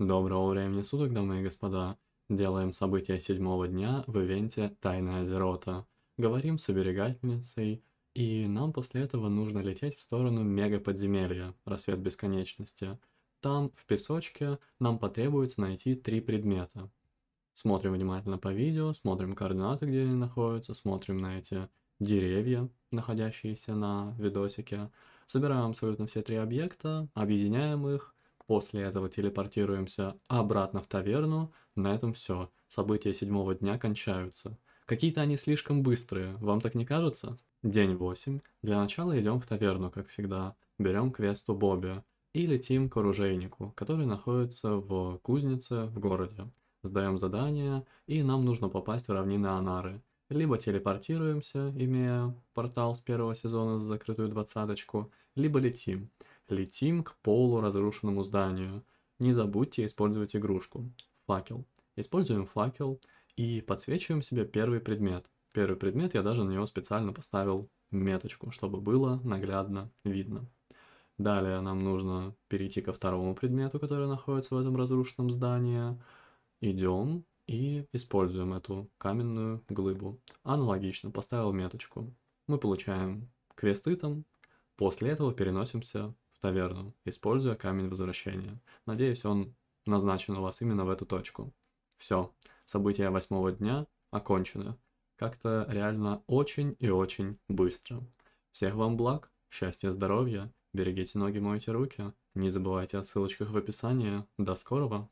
Доброго времени суток, дамы и господа. Делаем события седьмого дня в ивенте Тайная Азерота». Говорим с оберегательницей, и нам после этого нужно лететь в сторону мега-подземелья, рассвет бесконечности. Там, в песочке, нам потребуется найти три предмета. Смотрим внимательно по видео, смотрим координаты, где они находятся, смотрим на эти деревья, находящиеся на видосике. Собираем абсолютно все три объекта, объединяем их – После этого телепортируемся обратно в таверну. На этом все. События седьмого дня кончаются. Какие-то они слишком быстрые, вам так не кажется? День 8. Для начала идем в таверну, как всегда. Берем квесту у Бобби. И летим к оружейнику, который находится в кузнице в городе. Сдаем задание, и нам нужно попасть в равнины Анары. Либо телепортируемся, имея портал с первого сезона с закрытую двадцаточку, либо летим. Летим к полуразрушенному зданию. Не забудьте использовать игрушку. Факел. Используем факел и подсвечиваем себе первый предмет. Первый предмет я даже на него специально поставил меточку, чтобы было наглядно видно. Далее нам нужно перейти ко второму предмету, который находится в этом разрушенном здании. Идем и используем эту каменную глыбу. Аналогично, поставил меточку. Мы получаем квесты там, после этого переносимся таверну, используя камень возвращения. Надеюсь, он назначен у вас именно в эту точку. Все, события восьмого дня окончены. Как-то реально очень и очень быстро. Всех вам благ, счастья, здоровья, берегите ноги, мойте руки. Не забывайте о ссылочках в описании. До скорого!